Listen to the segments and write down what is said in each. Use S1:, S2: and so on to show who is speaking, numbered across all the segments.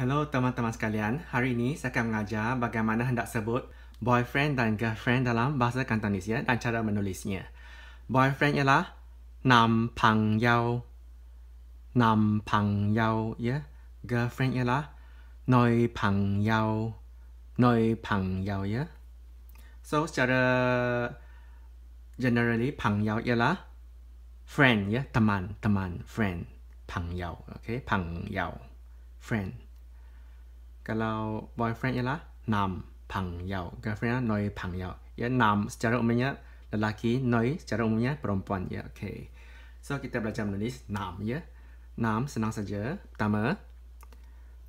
S1: Hello teman-teman sekalian, hari ini saya akan mengajar bagaimana hendak sebut boyfriend dan girlfriend dalam bahasa Kantonis ya dan cara menulisnya. Boyfriend ialah nam pang yao. Nam pang yao ya. Girlfriend ialah noi pang yao. Noi pang yao ya. So secara generally pang yao ialah friend ya, teman, teman, friend, pang yao. Okay, pang yao. Friend kalau boyfriend ialah nam pang yao girlfriend ialah noi pang yao ya nam secara umumnya lelaki noi secara umumnya perempuan ya okey so kita belajar menulis nam ya nam senang saja pertama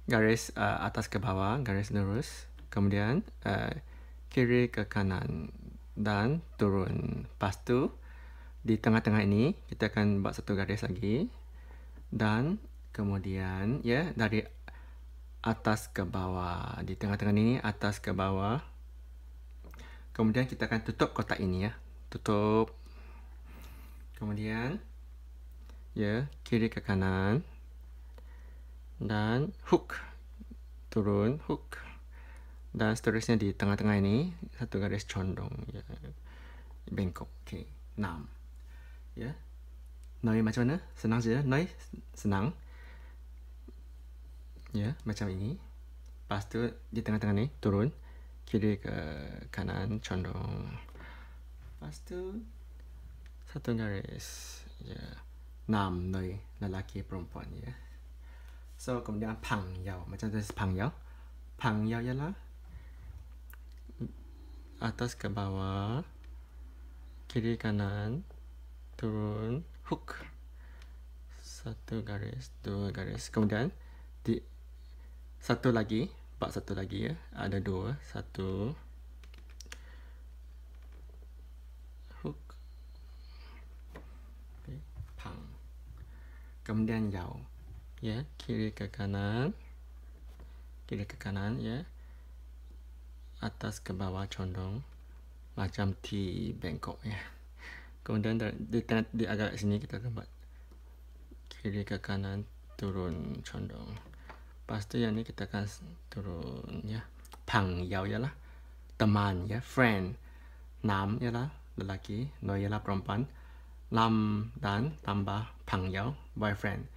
S1: garis uh, atas ke bawah garis lurus kemudian uh, kiri ke kanan dan turun lepas tu di tengah-tengah ini kita akan buat satu garis lagi dan kemudian ya dari atas ke bawah di tengah-tengah ini atas ke bawah kemudian kita akan tutup kotak ini ya tutup kemudian ya kiri ke kanan dan hook turun hook dan seterusnya di tengah-tengah ini satu garis condong ya bengkok okey enam ya naik macam mana senang saja naik senang Ya, macam ini. Lepas tu, di tengah-tengah ni, turun. Kiri ke kanan, condong. Lepas tu, satu garis. Ya. Nam, noi, lelaki, perempuan. Ya. So, kemudian pang yao. Macam tu, pang yao. Pang yao ialah atas ke bawah, kiri kanan, turun, hook. Satu garis, dua garis. Kemudian, di satu lagi bab satu lagi ya ada dua satu hook pang kemudian jauh ya kiri ke kanan kiri ke kanan ya atas ke bawah condong macam T Bangkok, ya kemudian di, di, di agak sini kita akan kiri ke kanan turun condong pastu yang ni kita akan turun ya. Pang yau ya lah, teman ya, friend. Nam ya ialah lelaki, no ya lah perempuan. Lam dan tambah pang yau, boyfriend.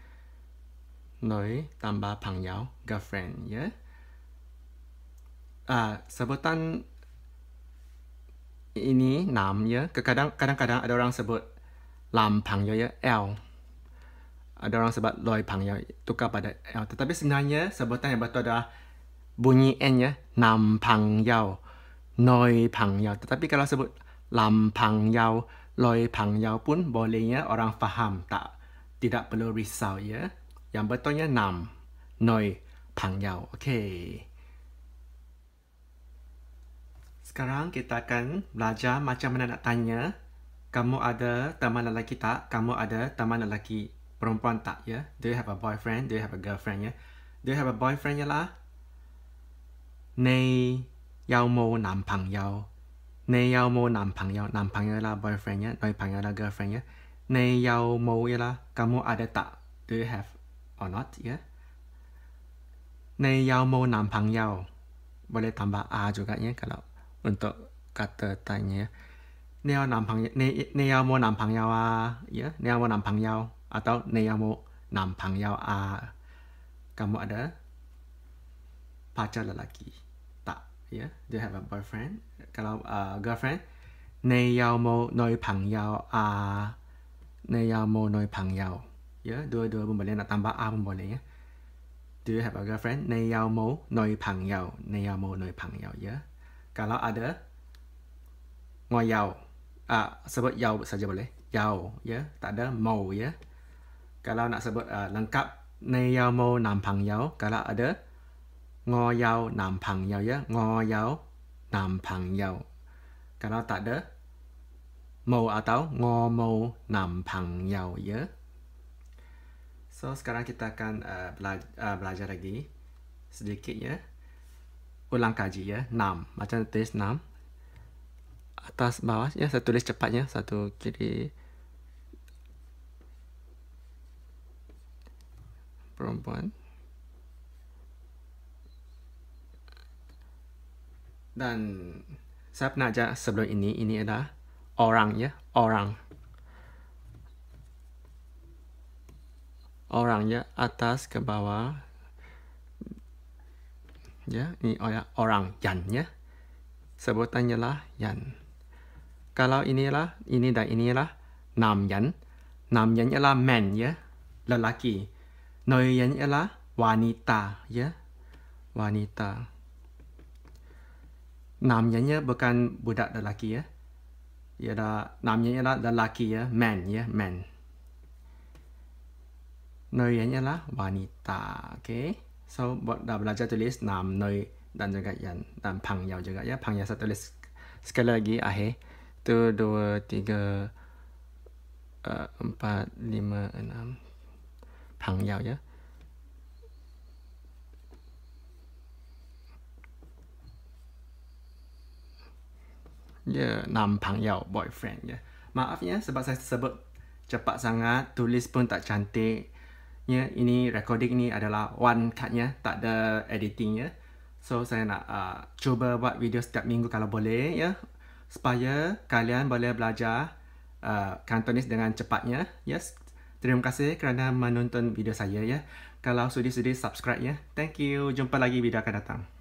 S1: Noi tambah pang yau, girlfriend ya. Ah, sebutan ini nam ya. Kadang-kadang ada orang sebut lam pang yau ya, L ada orang sebut loi pang yang tukar pada L. Eh, tetapi sebenarnya sebutan yang betul adalah bunyi N ya. Nam pang yao. Noi pang yao. Tetapi kalau sebut lam pang yao, loi pang yao pun bolehnya orang faham. Tak tidak perlu risau ya. Yang betulnya nam. Noi pang yao. Okey. Sekarang kita akan belajar macam mana nak tanya kamu ada teman lelaki tak? Kamu ada teman lelaki perempuan t a ya? Do you have a boyfriend? Do you have a girlfriend ya? Do you have a boyfriend ยะละ你有冇男朋友？你有冇男朋友？男朋ละ b o y f r i e n d 呀，女朋ละ g i r l f r i e n d 呀。你有冇嘢啦？Kamu ada tak? Do you have or not? Ya. 你有冇男朋友？Boleh tambah a juga y ใ kalau untuk kata tanya. 你有男朋友？ในยา男朋友啊？Ya, พังยาว atau neyamo nam pang yao a kamu ada pacar lelaki tak ya yeah? do you have a boyfriend kalau uh, girlfriend neyamo noi pang yao a neyamo noi pang yao ya yeah? dua-dua pun boleh nak tambah a pun boleh ya do you have a girlfriend neyamo noi pang yao neyamo noi pang yao ya yeah? kalau ada ngoi yao ah sebut yao saja boleh yao ya tak ada mau ya kalau nak sebut uh, lengkap nei yao mo nam pang yao kalau ada ngo yao nam pang yao ya ngo yao nam pang yao kalau tak ada mo atau ngo mo nam pang yao ya so sekarang kita akan uh, belajar, uh, belajar lagi sedikit ya ulang kaji ya nam macam tulis nam atas bawah ya saya tulis cepatnya satu kiri perempuan dan saya pernah belajar sebelum ini ini adalah orang ya orang orang ya atas ke bawah ya ini orang orang yan ya sebutannya lah yan kalau inilah ini dan inilah nam yan nam yan ialah man ya lelaki 너희는 엘라 와니타 예 와니타 남녀는 bukan budak lelaki ya ya da namanya ialah lelaki ya man ya man noyan ialah wanita okey so buat dah belajar tulis nam noy dan juga yan dan pang yao juga ya pang yao saya tulis sekali lagi akhir tu dua tiga uh, empat lima enam 朋友呀。Yeah, nam pang yao boyfriend ya. Yeah. Maaf ya yeah, sebab saya sebut cepat sangat, tulis pun tak cantik. Ya, yeah, ini recording ni adalah one cut ya, yeah, tak ada editing ya. Yeah. So saya nak uh, cuba buat video setiap minggu kalau boleh ya. Yeah. Supaya kalian boleh belajar uh, Cantonese dengan cepatnya. Yes, Terima kasih kerana menonton video saya ya. Kalau sudi-sudi subscribe ya. Thank you. Jumpa lagi video akan datang.